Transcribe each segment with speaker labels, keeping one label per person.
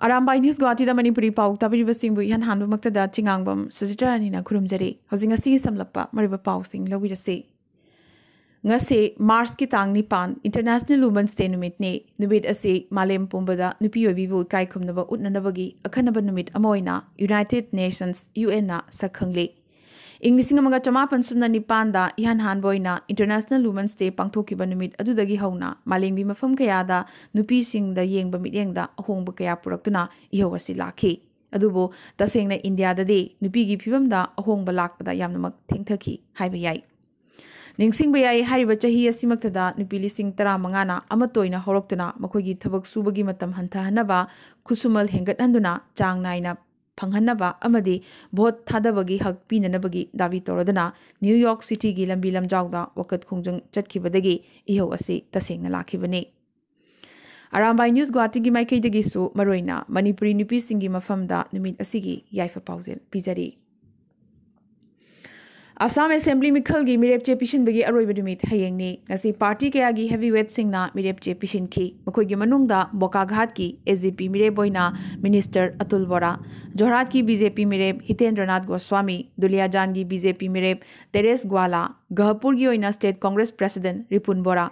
Speaker 1: Arambai News Guwahati da Manipuri pau ta biri basing bu ihan hanbu makta da chingangbam sujitra ani na khurum jari hojing asi samlappa mariba pau sing lawi rase ngase Mars ki tang ni pan International Women's Day numit ne numit ase malem pumba da nupi yobi bu kai khumna ba utna na bagi akhanaba numit amoina United Nations UN na sakhangle ꯏꯪ ꯂꯤꯁꯤꯡ ꯑꯃꯒ ꯆꯃꯥꯄꯟ ꯁꯨꯞꯅ ꯅꯤꯄꯥꯟꯗ ꯏꯍꯥꯟ ꯍꯥꯟꯕ ꯑꯣꯏꯅ international ꯋꯨꯃꯟꯁ ꯗꯦ ꯄꯥꯡꯊꯣꯛꯈꯤꯕ ꯅꯨꯃꯤꯠ ꯑꯗꯨꯗꯒꯤ ꯍꯧꯅ ꯃꯥꯂꯦꯝꯒꯤ ꯃꯐꯝ ꯀꯌꯥꯗ ꯅꯨꯄꯤꯁꯤꯡꯗ ꯌꯦꯡꯕ ꯃꯤꯠꯌꯦꯡꯗ ꯑꯍꯣꯡꯕ ꯀꯌꯥ ꯄꯨꯔꯛꯇꯨꯅ ꯏꯍꯧ ꯑꯁꯤ ꯂꯥꯛꯈꯤ ꯑꯗꯨꯕꯨ ꯇꯁꯦꯡꯅ ꯏꯟꯗꯤꯌꯥꯗꯗꯤ ꯅꯨꯄꯤꯒꯤ ꯐꯤꯕꯝꯗ ꯑꯍꯣꯡꯕ ꯂꯥꯛꯄꯗ ꯌꯥꯝꯅꯃꯛ ꯊꯦꯡꯊꯈꯤ ꯍꯥꯏꯕ ꯌꯥꯏ ꯅꯤꯡꯁꯤꯡꯕ ꯌꯥꯏ ꯍꯥꯏꯔꯤꯕ ꯆꯍꯤ ꯑꯁꯤꯃꯛꯇꯗ ꯅꯨꯄꯤ ꯂꯤꯁꯤꯡ ꯇꯔꯥꯃꯉꯥꯅ ꯑꯃꯠꯇ ꯑꯣꯏꯅ ꯍꯧꯔꯛꯇꯨꯅ ꯃꯈꯣꯏꯒꯤ ꯊꯕꯛ ꯁꯨꯕꯒꯤ ꯃꯇꯝ ꯍꯟꯊꯍꯟꯅꯕ ꯈꯨꯠꯁꯨꯃꯜ ꯍꯦꯟꯒꯠꯍꯟꯗꯨꯅ ꯆꯥꯡ ꯅꯥꯏꯅ ꯐꯪꯍꯟꯅꯕ ꯑꯃꯗꯤ ꯚꯣꯠ ꯊꯥꯗꯕꯒꯤ ꯍꯛ ꯄꯤꯅꯅꯕꯒꯤ ꯗꯥꯕꯤ ꯇꯧꯔꯗꯨꯅ ꯅ꯭ꯌꯨ ꯌꯣꯔꯛ ꯁꯤꯇꯤꯒꯤ ꯂꯝꯕꯤ ꯂꯝꯖꯥꯎꯗ ꯋꯥꯀꯠ ꯈꯣꯡꯖꯪ ꯆꯠꯈꯤꯕꯗꯒꯤ ꯏꯍꯧ ꯑꯁꯤ ꯇꯁꯦꯡꯅ ꯂꯥꯛꯈꯤꯕꯅꯤ ꯑꯔꯥꯝꯕꯥꯏ ꯅ꯭ꯌꯨꯁ ꯒꯨꯋꯥꯍꯥꯇꯤꯒꯤ ꯃꯥꯏꯀꯩꯗꯒꯤꯁꯨ ꯃꯔꯨꯑꯣꯏꯅ ꯃꯅꯤꯄꯨꯔꯤ ꯅꯨꯄꯤꯁꯤꯡꯒꯤ ꯃꯐꯝꯗ ꯅꯨꯃꯤꯠ ꯑꯁꯤꯒꯤ ꯌꯥꯏꯐ ꯄꯥꯎꯖꯦꯜ ꯄꯤꯖꯔꯤ असम असेंबली मिखल की मेरेप चे पीछे की अरब हयेंगे पार्टी क्या की हेवी वेट सिंह मेरेप चे पीछे मखोई की बोकाघाट की ए जे पी मेरेप बोना मिनिस्टर अतुल बोरा जोहरात की बीजेपी मेरेप नाथ गोस्वामी दुलियाजान की बीजेपी मेरेप तेरेस ग्वाला गहपुर की स्टेट कांग्रेस प्रेसिडेंट रिपुन बोरा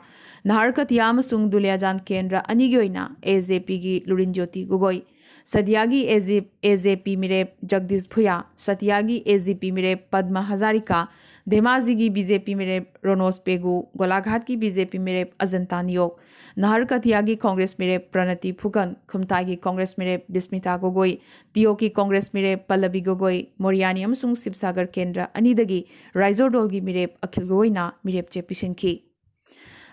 Speaker 1: नाहरकतिया दुलियाजान केंद्र अनी की ए जे पी की लुरीन गोगोई सत्यागी एजे एजेपी मिरे जगदीश भुया सत्यागी पी मिरे पद्म हजारिका धेमाजी की बीजेपी मिरे रोनोस पेगू गोलाघाट की बीजेपी मिरे अजंता नियोग नहर कथिया की कांग्रेस मिरे प्रणति फुगन खुमता की कांग्रेस मिरे बिस्मिता गोगोई तीयो की कांग्रेस मिरे पल्लवी गोगोई मोरियानी शिवसागर केंद्र अनीदगी राइजोडोल की मिरे अखिल ना मिरेप चेपिशन की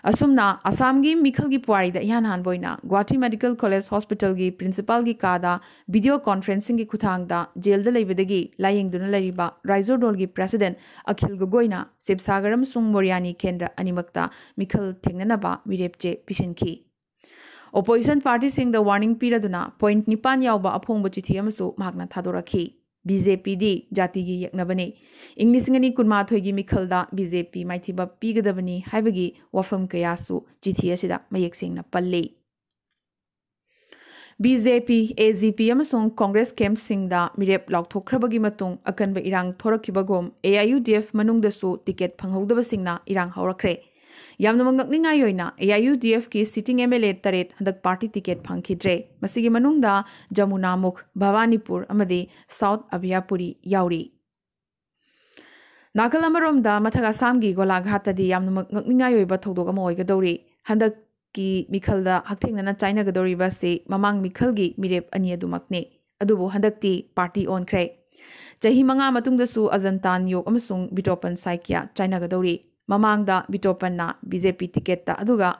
Speaker 1: असुमना असमगी की पुआरीद इहान हानबोइना गुवाहाटी मेडिकल कॉलेज हॉस्पिटल की प्रिंसिपल की कादा वीडियो कॉन्फ्रेंसिंग की खुथांगदा जेल द लेबदगी लायेंगदुना राइजोडोल की प्रेसिडेंट अखिल गगोना शिवसागर अमसुंग मोरियानी केंद्र अनिमक्ता मिखल थेंगनाबा विरेपचे पिसिनखी ꯑꯣꯄꯣꯖꯤꯁꯟ ꯄꯥꯔꯇꯤꯁꯤꯡꯗ ꯋꯥꯔꯅꯤꯡ ꯄꯤꯔꯗꯨꯅ ꯄꯣꯏꯟꯠ ꯅꯤꯄꯥꯟ ꯌꯥꯎꯕ चिथी थादोरखी बीजेपी दी जाति की यकनबने इंग लिसिंगनी कुनमाथोगी मिखलदा पीगदबनी हाइबगी वफम कयासु चिथी असिदा मयक सेंगना पल्ले BJP J P A G P अमसोंग कांग्रेस कैंप सिंगदा मिरेप लाउथोख्रबगी मतुंग अकनब इरांग थोरखिबगोम A I U D F मनुंगदसु टिकेट फंगहौदबसिंगना इरांग हौरखरे एआईयूडीएफ की सिटिंग एमएलए तरेट हदक पार्टी टिकेट फंगखिद्रे मसिगी मनुंगदा जमुनामुख भवानीपुर अमदि साउथ अभियापुरी याउरी नागल अमरोमदा मथग आसामगी गोलाघाटदि यामनम ngakningayoiba thogdog ama oigadori handak ki mikhalda hakthengna chainagadori base mamang mikhalgi mirep ani adumakne adubu handakti party on kre จหิมังอามาตุงดสูอจันตานยกอมสุงบิโตปันไซกิยาไชน่ากระดรี ममांग Bitopan BJP ticket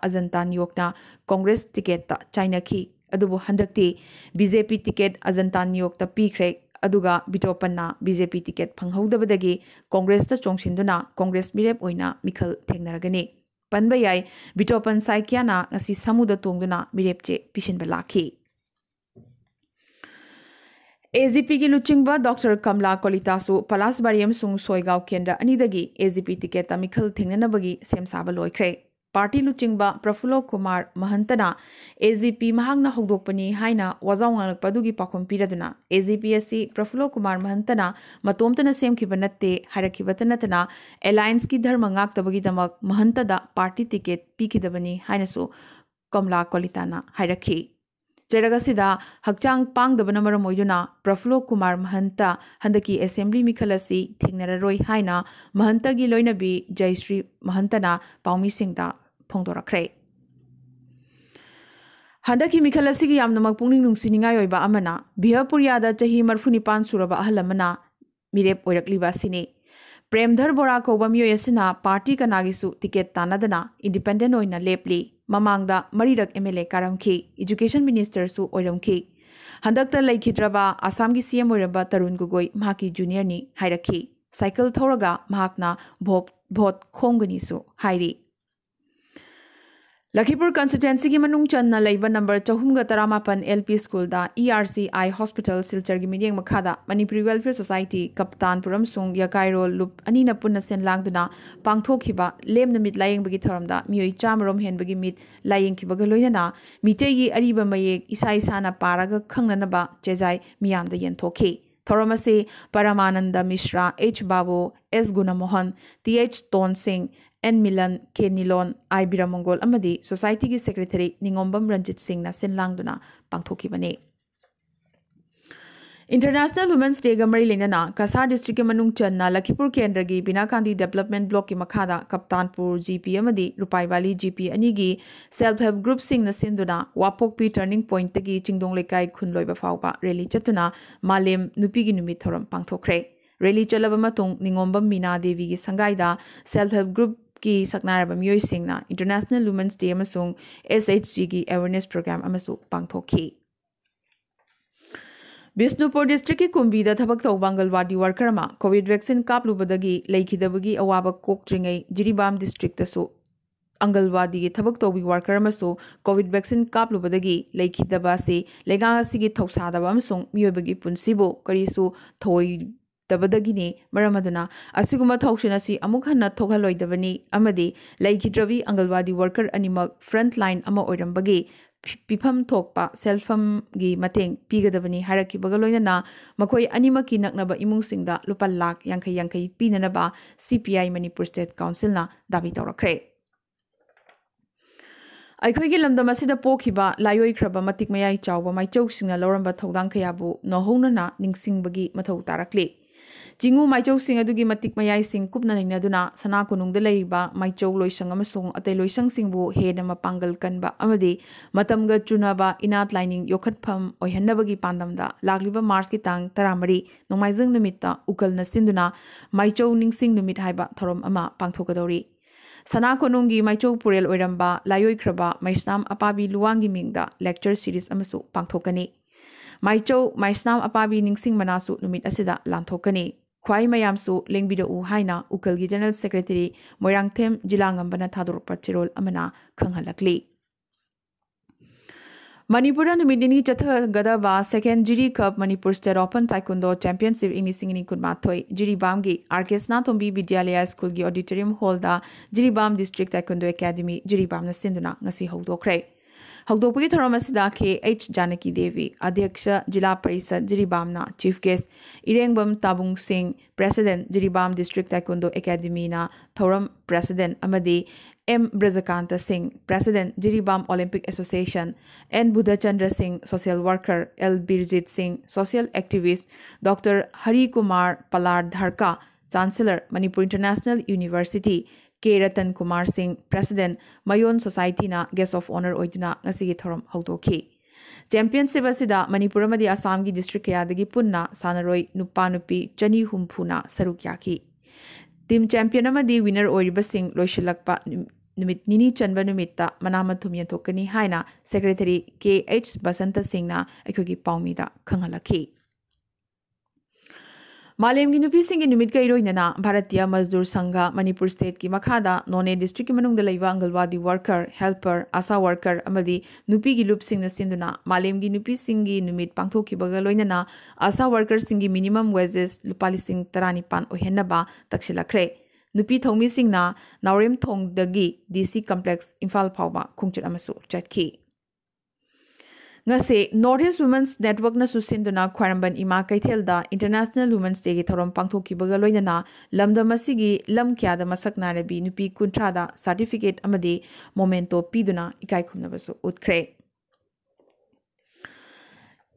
Speaker 1: Ajanta Neog Congress ticket चाइनखी अब हंधती बीजेपी टिकेट अजंता न्यूयॉर्क पीख्रे विटोपन बीजेपी टिकेट फंगदगी कांग्रेस चौंसीना कांग्रेस मीरब मिखल थेनरगनी पनब याय विटोपन साइकियाना समुद तोंदना मीरब चे पीछे की लुचिंग डॉक्टर कमला कोलितासु पलासबारी अमसुंग सोयगांव केंद्र अनिदगी एजीपी टिकेट मिखल थेंगनबगी साब लोख्रे पार्टी लुचिंग प्रफुल्लो कुमार महंतना एजीपी महांगना होगदोकपनी हाइना वजाव ngakpadu gi pakhom piraduna AGP asi Prafulla Kumar महंतना मतोमतना सेमखिबा नत्ते हारखिबता नतना एलायंस की धर्म ngaktabagi damak महंतदा पार्टी टिकेट पिखिदबनी हाइनसु कमला कोलिताना ꯆꯩꯔꯛ ꯑꯁꯤꯗ ꯍꯛꯆꯥꯡ ꯄꯥꯡꯗꯕꯅ ꯃꯔꯝ ꯑꯣꯏꯗꯨꯅ ꯄ꯭ꯔꯐꯨꯜꯂꯣ ꯀꯨꯃꯥꯔ ꯃꯍꯟꯇ ꯍꯟꯗꯛꯀꯤ ꯑꯦꯁꯦꯝꯕ꯭ꯂꯤ ꯃꯤꯈꯜ ꯑꯁꯤ ꯊꯦꯡꯅꯔꯔꯣꯏ ꯍꯥꯏꯅ ꯃꯍꯟꯇꯒꯤ ꯂꯣꯏꯅꯕꯤ ꯖꯌꯁ꯭ꯔꯤ ꯃꯍꯟꯇꯅ ꯄꯥꯎꯃꯤꯁꯤꯡꯗ ꯐꯣꯡꯗꯣꯔꯛꯈ꯭ꯔꯦ ꯍꯟꯗꯛꯀꯤ ꯃꯤꯈꯜ ꯑꯁꯤꯒꯤ ꯌꯥꯝꯅꯃꯛ ꯄꯨꯛꯅꯤꯡ ꯅꯨꯡꯁꯤꯅꯤꯡꯉꯥꯏ ꯑꯣꯏꯕ ꯑꯃꯅ ꯕꯤꯍꯄꯨꯔꯤꯌꯥꯗ ꯆꯍꯤ ꯃꯔꯐꯨꯅꯤꯄꯥꯟ ꯁꯨꯔꯕ ꯑꯍꯜ ꯑꯃꯅ ꯃꯤꯔꯦꯞ ꯑꯣꯏꯔꯛꯂꯤꯕ ꯑꯁꯤꯅꯤ ꯄ꯭ꯔꯦꯝꯙꯔ ꯕꯣꯔꯥ ꯀꯧꯕ ꯃꯤꯑꯣꯏ ꯑꯁꯤꯅ ꯄꯥꯔꯇꯤ ꯀꯅꯥꯒꯤꯁꯨ ꯇꯤꯀꯦꯠ ꯇꯥꯟꯅꯗꯅ ꯏꯟꯗꯤꯄꯦꯟꯗꯦꯟ ꯑꯣꯏꯅ ꯂꯦꯞꯂꯤ ꯃꯃꯥꯡꯗ ꯃꯔꯤꯔꯛ ꯑꯦꯝ ꯑꯦꯜ ꯑꯦ ꯀꯥꯔꯝꯈꯤ ꯏꯖꯨꯀꯦꯁꯟ ꯃꯤꯅꯤꯁꯇꯔꯁꯨ ꯑꯣꯏꯔꯝꯈꯤ ꯍꯟꯗꯛꯇ ꯂꯩꯈꯤꯗ꯭ꯔꯕ ꯑꯁꯥꯝꯒꯤ ꯁꯤ ꯑꯦꯝ ꯑꯣꯏꯔꯕ ꯇꯔꯨꯟ ꯒꯣꯒꯣꯏ ꯃꯍꯥꯛꯀꯤ ꯖꯨꯅꯤꯌꯔꯅꯤ ꯍꯥꯏꯔꯛꯈꯤ ꯁꯥꯏꯀꯜ ꯊꯧꯔꯒ ꯃꯍꯥꯛꯅ ꯚꯣꯠ ꯚꯣꯠ ꯈꯣꯝꯒꯅꯤꯁꯨ ꯍꯥꯏꯔꯤ लखीपुर कंस्टिटेंसी की मनुंग चन्ना लैब नंबर चहुमग तरामापन एलपी स्कूल दा ईआरसी आई हॉस्पिटल सिलचर की मिडियंग मखा दा मणिपुर वेलफेयर सोसाइटी कप्तान पुरम सुंग यकायरो लुप अनि न पुन्न सेन लांगदुना पांगथोखिबा लेम नमित लायंग बगी थरमदा मियोई चामरोम हेन बगी मित लायंग खिबा गलोयना मिटेई अरिब मये इसाई साना पारग खंगनाबा चेजाय मियाम द यनथोखे थरम से Paramanand Mishra H Babu S Gunamohan T H टोन Singh N N Milan K ꯅꯤꯂꯣꯟ मंगोल सोसाइटी की सेक्रेटरी ꯁꯦꯀ꯭ꯔꯦꯇꯔꯤ रंजित सिंह सिन ꯁꯤꯟꯂꯥꯡꯗꯨꯅ ꯄꯥꯡꯊꯣꯛꯈꯤꯕꯅꯤ इंटरनेशनल वुमेंस डे मरी लेना कसार डिस्ट्रिक के मनु चन्ना लखीपुर केंद्र की बिना कांदी डेवलपमेंट ब्लॉक की मखाद कप्तानपुर जी पी रूपाईवाली जी पी अनी की सेल्फ हेल्प ग्रुप सिंह सिंधुना टर्निंग पॉइंट की चिंगदों लेकाय खुन लोब फाव रैली चतुना मालेम नुपी की नुमित थोरम पांथोखरे रैली चलब निगोम मीना देवी की Sangai self help group ကီစက်နာရဘမျိုးစင်နာ International Women's Day မဆုံ SHG ကီ Awareness Program အမဆုပန်းထိုခီ Bishnupur district की कुंभी थबक तौ बंगलवाडी वर्कर कोविड वैक्सीन काप लुबदगी लेखिदबगी अवाब कोकट्रिंगे जिरीबाम डिस्ट्रिक्ट अंगलवाडी के थबक तौबी वर्कर कोविड वैक्सीन काप लुबदगी लेखिदबासी लेगासी की थौसादबम सुंग मियोबगी पुनसिबो ꯇꯕꯗꯒꯤꯅꯤ ꯃꯔꯝ ꯑꯗꯨꯅ ꯑꯁꯤꯒꯨꯝꯕ ꯊꯧꯁꯤꯡ ꯑꯁꯤ ꯑꯃꯨꯛ ꯍꯟꯅ ꯊꯣꯛꯍꯜꯂꯣꯏꯗꯕꯅꯤ ꯑꯃꯗꯤ ꯂꯩꯈꯤꯗ꯭ꯔꯕꯤ ꯑꯪꯒꯜꯋꯥꯗꯤ ꯋꯥꯔꯀꯔ ꯑꯅꯤꯃꯛ ꯐ꯭ꯔꯟꯠ ꯂꯥꯏꯟ ꯑꯃ ꯑꯣꯏꯔꯝꯕꯒꯤ ꯄꯤꯐꯝ ꯊꯣꯛꯄ ꯁꯦꯜꯐꯝꯒꯤ ꯃꯇꯦꯡ ꯄꯤꯒꯗꯕꯅꯤ ꯍꯥꯏꯔꯛꯈꯤꯕꯒ ꯂꯣꯏꯅꯅ ꯃꯈꯣꯏ ꯑꯅꯤꯃꯛꯀꯤ ꯅꯛꯅꯕ ꯏꯃꯨꯡꯁꯤꯡꯗ ꯂꯨꯄꯥ ꯂꯥꯛ ꯌꯥꯡꯈꯩ ꯌꯥꯡꯈꯩ ꯄꯤꯅꯅꯕ C P I Manipur state ꯀꯥꯎꯟꯁꯤꯜꯅ ꯗꯥꯕꯤ ꯇꯧꯔꯛꯈ꯭ꯔꯦ ꯑꯩꯈꯣꯏꯒꯤ ꯂꯝꯗꯝ ꯑꯁꯤꯗ ꯄꯣꯛꯈꯤꯕ ꯂꯥꯏꯑꯣꯏꯈ꯭ꯔꯕ ꯃꯇꯤꯛ ꯃꯌꯥꯏ ꯆꯥꯎꯕ ꯃꯥꯏꯆꯧꯁꯤꯡꯅ ꯂꯧꯔꯝꯕ ꯊꯧꯗꯥꯡ ꯀꯌꯥꯕꯨ ꯅꯧꯍꯧꯅꯅ ꯅꯤꯡꯁꯤꯡꯕꯒꯤ ꯃꯊꯧ ꯇꯥꯔꯛꯂꯤ ꯆꯤꯡꯎ ꯃꯥꯏꯆꯧꯁꯤꯡ ꯑꯗꯨꯒꯤ ꯃꯇꯤꯛ ꯃꯌꯥꯏꯁꯤꯡ ꯀꯨꯞꯅ ꯅꯩꯅꯗꯨꯅ ꯁꯅꯥ ꯀꯣꯅꯨꯡꯗ ꯂꯩꯔꯤꯕ ꯃꯥꯏꯆꯧ ꯂꯣꯏꯁꯪ ꯑꯃꯁꯨꯡ ꯑꯇꯩ ꯂꯣꯏꯁꯪꯁꯤꯡꯕꯨ ꯍꯦꯟꯅ ꯃꯄꯥꯡꯒꯜ ꯀꯟꯕ ꯑꯃꯗꯤ ꯃꯇꯝꯒ ꯆꯨꯅꯕ ꯏꯅꯥꯠ ꯂꯥꯏꯅꯤꯡ ꯌꯣꯛꯈꯠꯐꯝ ꯑꯣꯏꯍꯟꯅꯕꯒꯤ ꯄꯥꯟꯗꯝꯗ ꯂꯥꯛꯂꯤꯕ ꯃꯥꯔꯆꯀꯤ ꯇꯥꯡ ꯇꯔꯥꯃꯔꯤ ꯅꯣꯡꯃꯥꯏꯖꯤꯡ ꯅꯨꯃꯤꯠꯇ ꯎꯀꯜꯅ ꯁꯤꯟꯗꯨꯅ ꯃꯥꯏꯆꯧ ꯅꯤꯡꯁꯤꯡ ꯅꯨꯃꯤꯠ ꯍꯥꯏꯕ ꯊꯧꯔꯝ ꯑꯃ ꯄꯥꯡꯊꯣꯛꯀꯗꯧꯔꯤ ꯁꯅꯥ ꯀꯣꯅꯨꯡꯒꯤ ꯃꯥꯏꯆꯧ ꯄꯨꯔꯦꯜ ꯑꯣꯏꯔꯝꯕ ꯂꯥꯏꯑꯣꯏꯈ꯭ꯔꯕ ꯃꯩꯁꯅꯥꯝ ꯑꯄꯥꯕꯤ ꯂꯨꯋꯥꯡꯒꯤ ꯃꯤꯡꯗ ꯂꯦꯛꯆꯔ ꯁꯤꯔꯤꯁ ꯑꯃꯁꯨ ꯄꯥꯡꯊꯣꯛꯀꯅꯤ ꯃꯥꯏꯆꯧ ꯃꯥꯏꯁꯅꯥꯝ ꯑꯄꯥꯕꯤ ꯅꯤꯡꯁꯤꯡ ꯃꯅꯥꯁꯨ ꯅꯨꯃꯤꯠ ꯑꯁꯤꯗ ꯂꯥꯟꯊꯣꯛꯀꯅꯤ ख्वाई मैम लेना हाइना की जनरल सेक्रेटरी मोरंगथेम जिला थादोरप चेरोल खी मनपुर मणिपुर सेकें चथगदबा Jiri cup Manipur state open taekwondo championship इनी सिंगनी कुनमाथोय की आरकेसना तोंबी विद्यालय स्कूल की ऑडिटोरियम हॉल दा जिरीबाम डिस्ट्रिक्ट टाइकुंडो एकेडमी जिरीबामना सिंधुना ngasi haudokhre हौदोपगे थोड़ा एच जानकी देवी अध्यक्ष जिला परिषद Jiribam chief guest Irengbam Tabung Singh president Jiribam district taekwondo academy ना थोरम प्रेसिडेंट अमदे M Brajakanta Singh president Jiribam olympic association N Budhachandra Singh social worker L Birjit Singh social activist doctor Hari Kumar Palar धरका chancellor Manipur international university K Ratan Kumar Singh president Mayon society ना गेस्ट ऑफ ऑनर होना थोम हौदी चैंपियनशिप मनपुर असम की डिस्ट्रिक क्या पुनः सानर नुपानुपी चनी हूंफूना सरुक टीम चैंपियन विनर होशल निनी चंब मना मथुम यथोकनी secretary K H Basanta Singh अखोगी पाद खी मालेम की नुपी सिंह की निमित कई रोहिनना भारतीय मजदूर संघ मणिपुर स्टेट की मखादा नोने डिस्ट्रिक्ट की मनुंग लेव anganwadi worker helper ASHA worker नुपी की लूप सिंह सिंधुना मालेम की नुपी सिंह की निमित पांथोखना आशा वर्कर सिंह की मिनीम वेजेस लुपा लिंग तरानीपान उहेनब तक्षलखे नुपी थौमी सिंह नावरम थोंग दी सी कम्प्लेक्स इम्फा फाव खूचत चटकी ngase North Women's Network na susin susinduna Khwaramban Ima kaithel da International Women's Day gi thorom ki baga loina na lamda masigi lam kya da masak na narabi nupi kunthra da certificate amadi momento piduna ikai khumna basu utkre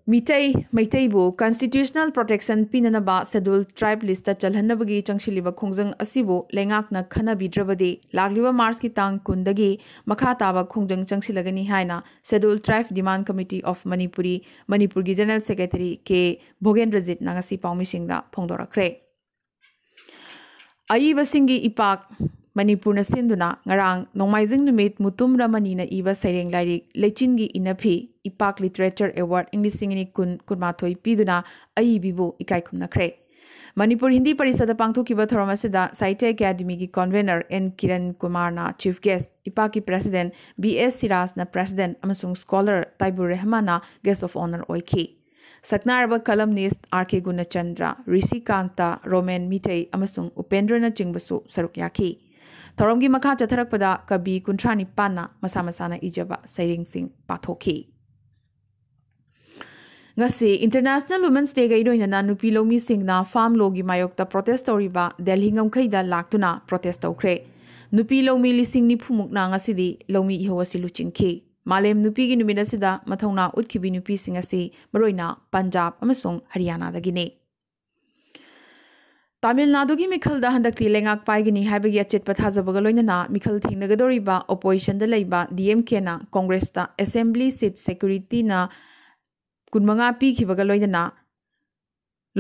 Speaker 1: Meitei मईब constitutional protection पीनब schedule tribe list की चंशीब खोजना खनबीद्रबदे लाव मार्च की तंग कूदी मखा ताब खोज चंशीलगनी है schedule tribe demand committee of Manipuri Manipur की जनरल सेक्रेटरी के भोगेन्द्रजीत पाई फोदोर इपा मनपुर सेंदाइजिंग मुतुमरमीन इव सैरें लाइक लेचिन की इनफी इपा लिटरेचर एवर्ड इं लिंग कुमाथ पीदू इकाखुमे मनपुर हिंदी परसद पाथोकीम से साहित्य अकेदमी की कन्वेनर एन किरण कुमार ना चीफ गेस्ट इपा की प्रेसीडें बी एस सिराज ना प्रेसीडें स्कॉलर ताइबू रेहमाना गेस्ट ऑफ ऑनर ओखी सकनाब कलमनीस्ट आर के गुणचंद्र ऋषिकांत रोमें मिथई उपेंद्र चिंबू सरुक याखी ꯊꯧꯔꯝꯒꯤ ꯃꯈꯥ ꯆꯠꯊꯔꯛꯄꯗ ꯀꯕꯤ ꯀꯨꯟꯊ꯭ꯔꯥ ꯅꯤꯄꯥꯟꯅ ꯃꯁꯥ ꯃꯁꯥꯅ ꯏꯖꯕ ꯁꯩꯔꯦꯡꯁꯤꯡ ꯄꯥꯊꯣꯛꯈꯤ ꯉꯁꯤ ꯏꯟꯇꯔꯅꯦꯁꯅꯦꯜ ꯋꯨꯃꯦꯟꯁ ꯗꯦꯒ ꯏꯔꯣꯏꯅꯅ ꯅꯨꯄꯤ ꯂꯧꯃꯤꯁꯤꯡꯅ ꯐꯥꯔꯝ ꯂꯣꯒꯤ ꯃꯥꯌꯣꯛꯇ ꯄ꯭ꯔꯣꯇꯦꯁ ꯇꯧꯔꯤꯕ ꯗꯦꯜꯍꯤ ꯉꯝꯈꯩꯗ ꯂꯥꯛꯇꯨꯅ ꯄ꯭ꯔꯣꯇꯦꯁ ꯇꯧꯈ꯭ꯔꯦ ꯅꯨꯄꯤ ꯂꯧꯃꯤ ꯂꯤꯁꯤꯡ ꯅꯤꯐꯨꯃꯨꯛꯅ ꯉꯁꯤꯗꯤ ꯂꯧꯃꯤ ꯏꯍꯧ ꯑꯁꯤ ꯂꯨꯆꯤꯡꯈꯤ ꯃꯥꯂꯦꯝ ꯅꯨꯄꯤꯒꯤ ꯅꯨꯃꯤꯠ ꯑꯁꯤꯗ ꯃꯊꯧꯅꯥ ꯎꯠꯈꯤꯕ ꯅꯨꯄꯤꯁꯤꯡ ꯑꯁꯤ ꯃꯔꯨꯑꯣꯏꯅ ꯄꯟꯖꯥꯕ ꯑꯃꯁꯨꯡ ꯍꯔꯤꯌꯥꯅꯥꯗꯒꯤꯅꯤ तमिलनाडु की मिखल हंदी लेगा पागनी है अचेप थाजबग लोनल थेगदरीब opposition DMK Congress assembly seat security कुनमा पीब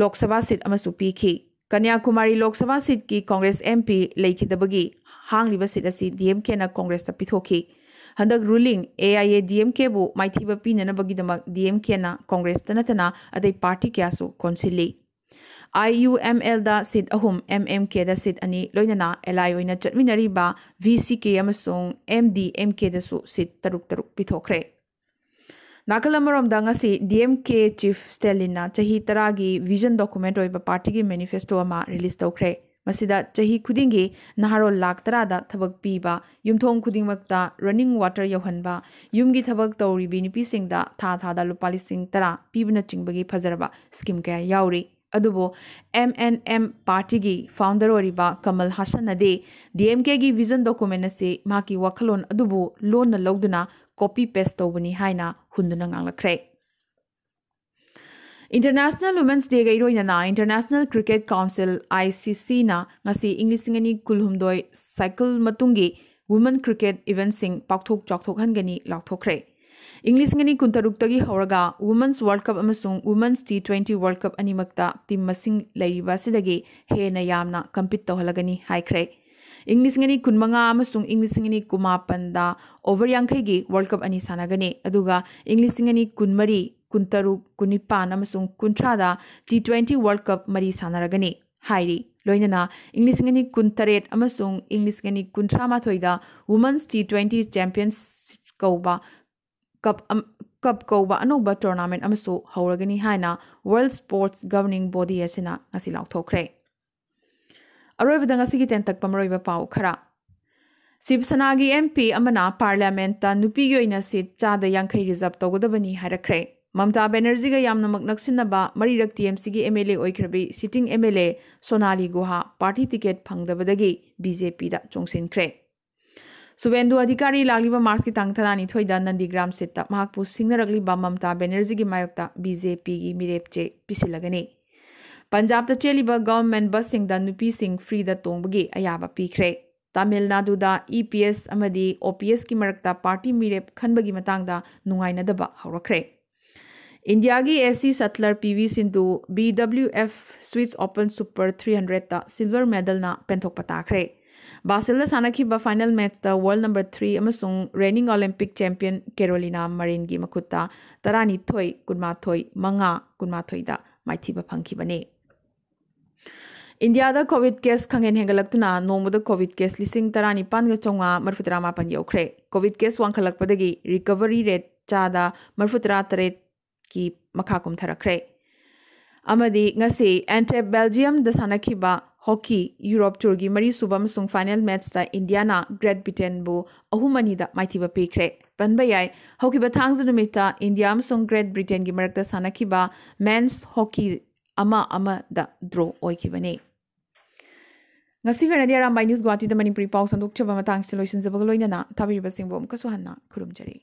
Speaker 1: लोकसभा सीट पीखी कन्याकुमारी लोकसभा सीट की कॉग्रेस एम पी लेखिदी हांगली सीट अ डी एम के कॉग्रेस पीथी हद ruling AIADMK पीनबीद डी एम के कॉग्रेस अत पार्टी क्या कौनसीली आई यू एम ꯑꯦꯜꯗ ꯁꯤꯠ ꯑꯍꯨꯝ ꯑꯦꯝ ꯑꯦꯝ ꯀꯦꯗ ꯁꯤꯠ ꯑꯅꯤ ꯂꯣꯏꯅꯅ ꯑꯦꯂꯥꯏ ꯑꯣꯏꯅ ꯆꯠꯃꯤꯟꯅꯔꯤꯕ ꯚꯤ ꯁꯤ ꯀꯦ ꯑꯃꯁꯨꯡ ꯑꯦꯝ ꯗꯤ ꯑꯦꯝ ꯀꯦꯗꯁꯨ ꯁꯤꯠ ꯇꯔꯨꯛ ꯇꯔꯨꯛ ꯄꯤꯊꯣꯛꯈ꯭ꯔꯦ ꯅꯥꯀꯜ ꯑꯃꯔꯣꯝꯗ ꯉꯁꯤ ꯗꯤ ꯑꯦꯝ ꯀꯦ ꯆꯤꯐ ꯁ꯭ꯇꯦꯂꯤꯟꯅ ꯆꯍꯤ ꯇꯔꯥꯒꯤ ꯚꯤꯖꯟ ꯗꯣꯀꯨꯃꯦꯟꯠ ꯑꯣꯏꯕ ꯄꯥꯔꯇꯤꯒꯤ ꯃꯦꯅꯤꯐꯦꯁꯇꯣ ꯑꯃ ꯔꯤꯂꯤꯁ ꯇꯧꯈ꯭ꯔꯦ ꯃꯁꯤꯗ ꯆꯍꯤ ꯈꯨꯗꯤꯡꯒꯤ ꯅꯍꯥꯔꯣꯜ ꯂꯥꯛ ꯇꯔꯥꯗ ꯊꯕꯛ ꯄꯤꯕ ꯌꯨꯝꯊꯣꯡ ꯈꯨꯗꯤꯡꯃꯛꯇ ꯔꯟꯅꯤꯡ ꯋꯥꯇꯔ ꯌꯧꯍꯟꯕ ꯌꯨꯝꯒꯤ ꯊꯕꯛ ꯇꯧꯔꯤꯕꯤ ꯅꯨꯄꯤꯁꯤꯡꯗ ꯊꯥ ꯊꯥꯗ ꯂꯨꯄꯥ ꯂꯤꯁꯤꯡ ꯇꯔꯥ ꯄꯤꯕꯅꯆꯤꯡꯕꯒꯤ ꯐꯖꯔꯕ ꯁ꯭ꯀꯤꯝ ꯀꯌꯥ ꯌꯥꯎꯔꯤ अदुबो एम एन एम पार्टी की फाउंडर होरीबा कमल हासन दे डीएम के की विजन डॉक्यूमेंट से माकी वखलोन अदुबो लोन लौदना कॉपी पेस्ट तौबनी हाइना हुंदुना गांगलखरे International Women's Day ga iroinana International Cricket Council ICC na ngasi English ngani kulhumdoi cycle matungi women cricket event sing pakthok chokthok han gani lakthokre English ꯑꯅꯤ ꯀꯨꯟ ꯍꯧꯔꯒ ꯋꯨꯃꯟꯁ ꯋꯥꯔꯜ ꯀꯞ ꯑꯃꯁꯨꯡ women's T twenty world cup ꯑꯅꯤꯃꯛꯇ team ꯃꯁꯤꯡ ꯂꯩꯔꯤꯕ ꯑꯁꯤꯗꯒꯤ ꯍꯦꯟꯅ ꯌꯥꯝꯅ ꯀꯝꯄꯤꯠ ꯇꯧꯍꯜꯂꯒꯅꯤ ꯍꯥꯏꯈ꯭ꯔꯦ ꯏꯪ ꯂꯤꯁꯤꯡ ꯑꯅꯤ ꯀꯨꯟꯃꯉꯥ ꯑꯃꯁꯨꯡ ꯏꯪ ꯂꯤꯁꯤꯡ ꯑꯅꯤ ꯀꯨꯟꯃꯥꯄꯟꯗ ꯑꯣꯚꯔ ꯌꯥꯡꯈꯩꯒꯤ ꯋꯥꯔꯜ ꯀꯞ ꯑꯅꯤ ꯁꯥꯟꯅꯒꯅꯤ ꯑꯗꯨꯒ ꯏꯪ ꯂꯤꯁꯤꯡ ꯑꯅꯤ ꯀꯨꯟꯃꯔꯤ ꯀꯨꯟꯇꯔꯨꯛ ꯀꯨꯟꯅꯤꯄꯥꯟ ꯑꯃꯁꯨꯡ ꯀꯨꯟꯊ꯭ꯔꯥꯗ ꯇꯤ ꯇ꯭ꯋꯦꯟꯇꯤ ꯋꯥꯔꯜ ꯀꯞ ꯃꯔꯤ ꯁꯥꯟꯅꯔꯒꯅꯤ ꯍꯥꯏꯔꯤ ꯂꯣꯏꯅꯅ ꯏꯪ ꯂꯤꯁꯤꯡ ꯑꯅꯤ ꯀꯨꯟꯇꯔꯦꯠ ꯑꯃꯁꯨꯡ ꯏꯪ ꯂꯤꯁꯤꯡ ꯑꯅꯤ ꯀꯨꯟꯊ꯭ꯔꯥꯃꯥꯊꯣꯏꯗ ꯋꯨꯃꯟꯁ ꯇꯤ ꯇ꯭ꯋꯦꯟꯇꯤ ꯆꯦꯝꯄꯤꯌꯟꯁ ꯀꯧꯕ ꯀꯞ ꯀꯞ ꯀꯧꯕ ꯑꯅꯧꯕ ꯇꯣꯔꯅꯥꯃꯦꯟ ꯑꯃꯁꯨ ꯍꯧꯔꯒꯅꯤ ꯍꯥꯏꯅ ꯋꯥꯔꯜ ꯁ꯭ꯄꯣꯔꯠꯁ ꯒꯕꯔꯅꯤꯡ ꯕꯣꯗꯤ ꯑꯁꯤꯅ ꯉꯁꯤ ꯂꯥꯎꯊꯣꯛꯈ꯭ꯔꯦ ꯑꯔꯣꯏꯕꯗ ꯉꯁꯤꯒꯤ ꯇꯦꯟꯇꯛꯄ ꯃꯔꯣꯏꯕ ꯄꯥꯎ ꯈꯔ ꯁꯤꯕ ꯁꯅꯥꯒꯤ ꯑꯦꯝ ꯄꯤ ꯑꯃꯅ ꯄꯥꯔꯂꯤꯌꯥꯃꯦꯟꯇ ꯅꯨꯄꯤꯒꯤ ꯑꯣꯏꯅ ꯁꯤꯠ ꯆꯥꯗ ꯌꯥꯡꯈꯩ ꯔꯤꯖꯔꯞ ꯇꯧꯒꯗꯕꯅꯤ ꯍꯥꯏꯔꯛꯈ꯭ꯔꯦ ꯃꯝꯇꯥ ꯕꯦꯅꯔꯖꯤꯒ ꯌꯥꯝꯅꯃꯛ ꯅꯛꯁꯤꯟꯅꯕ ꯃꯔꯤꯔꯛ ꯇꯤ ꯑꯦꯝ ꯁꯤꯒꯤ ꯑꯦꯝ ꯑꯦꯜ ꯑꯦ ꯑꯣꯏꯈ꯭ꯔꯕꯤ ꯁꯤꯇꯤꯡ M L A Sonali Guha party ticket ꯐꯪꯗꯕꯗꯒꯤ ꯕꯤ ꯖꯦ ꯄꯤꯗ ꯆꯣꯡꯁꯤꯟꯈ꯭ꯔꯦ सुबेंदु अधिकारी लागली मार्च की तंग थरा निथोद नंदीग्राम सीट मूरगली ममता बेनर्जी की मायोक बीजेपी की मेरेप चे पीसीगने पंजाब चेली गवर्नमेंट बस नुपी फ्रीद तोंगे अयाब पीख्रे तमिलनाडु इपीएस एस की मरक्त पार्टी हो रख्रे इंडिया की ace P V Sindhu B W F Swiss open super three hundred silver medal ना पेंथोप ताख्रे ꯕꯥꯁꯤꯜꯗ ꯁꯥꯟꯅꯈꯤꯕ ꯐꯥꯏꯅꯦꯜ ꯃꯦꯠꯁꯇ ꯋꯥꯔꯜ ꯅꯝꯕꯔ ꯊ꯭ꯔꯤ ꯑꯃꯁꯨꯡ ꯔꯦꯅꯤꯡ ꯑꯣꯂꯦꯝꯄꯤꯛ ꯆꯦꯝꯄꯤꯌꯟ ꯀꯦꯔꯣꯂꯤꯅꯥ ꯃꯔꯤꯟꯒꯤ ꯃꯈꯨꯠꯇ ꯇꯔꯥꯅꯤꯊꯣꯏ ꯀꯨꯟꯃꯥꯊꯣꯏ ꯃꯉꯥ ꯀꯨꯟꯃꯥꯊꯣꯏꯗ ꯃꯥꯏꯊꯤꯕ ꯐꯪꯈꯤꯕꯅꯤ ꯏꯟꯗꯤꯌꯥꯗ ꯀꯣꯚꯤꯗ ꯀꯦꯁ ꯈꯪꯍꯦꯟ ꯍꯦꯟꯒꯠꯂꯛꯇꯨꯅ ꯅꯣꯡꯃꯗ ꯀꯣꯚꯤꯗ ꯀꯦꯁ ꯂꯤꯁꯤꯡ ꯇꯔꯥꯅꯤꯄꯥꯟꯒ ꯆꯥꯝꯃꯉꯥ ꯃꯔꯐꯨ ꯇꯔꯥꯃꯥꯄꯟ ꯌꯧꯈ꯭ꯔꯦ ꯀꯣꯚꯤꯗ ꯀꯦꯁ ꯋꯥꯡꯈꯠꯂꯛꯄꯗꯒꯤ ꯔꯤꯀꯚꯔꯤ ꯔꯦꯠ ꯆꯥꯗ ꯃꯔꯐꯨ ꯇꯔꯥꯇꯔꯦꯠꯀꯤ ꯃꯈꯥ ꯀꯨꯝꯊꯔꯛꯈ꯭ꯔꯦ ꯑꯃꯗꯤ ꯉꯁꯤ ꯑꯦꯟꯇꯦꯞ ꯕꯦꯜꯖꯤꯌꯝꯗ ꯁꯥꯟꯅꯈꯤꯕ ꯍꯣꯀꯤ ꯌꯨꯔꯣꯞ ꯇꯨꯔꯒꯤ ꯃꯔꯤꯁꯨꯕ ꯑꯃꯁꯨꯡ ꯐꯥꯏꯅꯦꯜ ꯃꯦꯠꯁꯇ ꯏꯟꯗꯤꯌꯥꯅ ꯒ꯭ꯔꯦꯠ ꯕ꯭ꯔꯤꯇꯦꯟꯕꯨ ꯑꯍꯨꯝ ꯑꯅꯤꯗ ꯃꯥꯏꯊꯤꯕ ꯄꯤꯈ꯭ꯔꯦ ꯄꯟꯕ ꯌꯥꯏ ꯍꯧꯈꯤꯕ ꯊꯥꯡꯖ ꯅꯨꯃꯤꯠꯇ ꯏꯟꯗꯤꯌꯥ ꯑꯃꯁꯨꯡ ꯒ꯭ꯔꯦꯠ ꯕ꯭ꯔꯤꯇꯦꯟꯒꯤ ꯃꯔꯛꯇ ꯁꯥꯟꯅꯈꯤꯕ ꯃꯦꯟꯁ ꯍꯣꯀꯤ ꯑꯃ ꯑꯃꯗ ꯗ꯭ꯔꯣ ꯑꯣꯏꯈꯤꯕꯅꯤ ꯉꯁꯤꯒꯤ ꯑꯣꯏꯅꯗꯤ ꯑꯔꯥꯝꯕꯥꯏ ꯅ꯭ꯌꯨꯁ ꯒꯨꯋꯥꯍꯥꯇꯤꯗ ꯃꯅꯤꯄꯨꯔꯤ ꯄꯥꯎ ꯁꯟꯗꯣꯛꯆꯕ ꯃꯇꯥꯡꯁꯤꯗ ꯂꯣꯏꯁꯤꯟꯖꯕꯒ ꯂꯣꯏꯅꯅ ꯊꯥꯕꯤꯔꯤꯕꯁꯤꯡꯕꯨ ꯑꯃꯨꯛꯀꯁꯨ ꯍꯟꯅ ꯈꯨꯔꯨꯝꯖꯔꯤ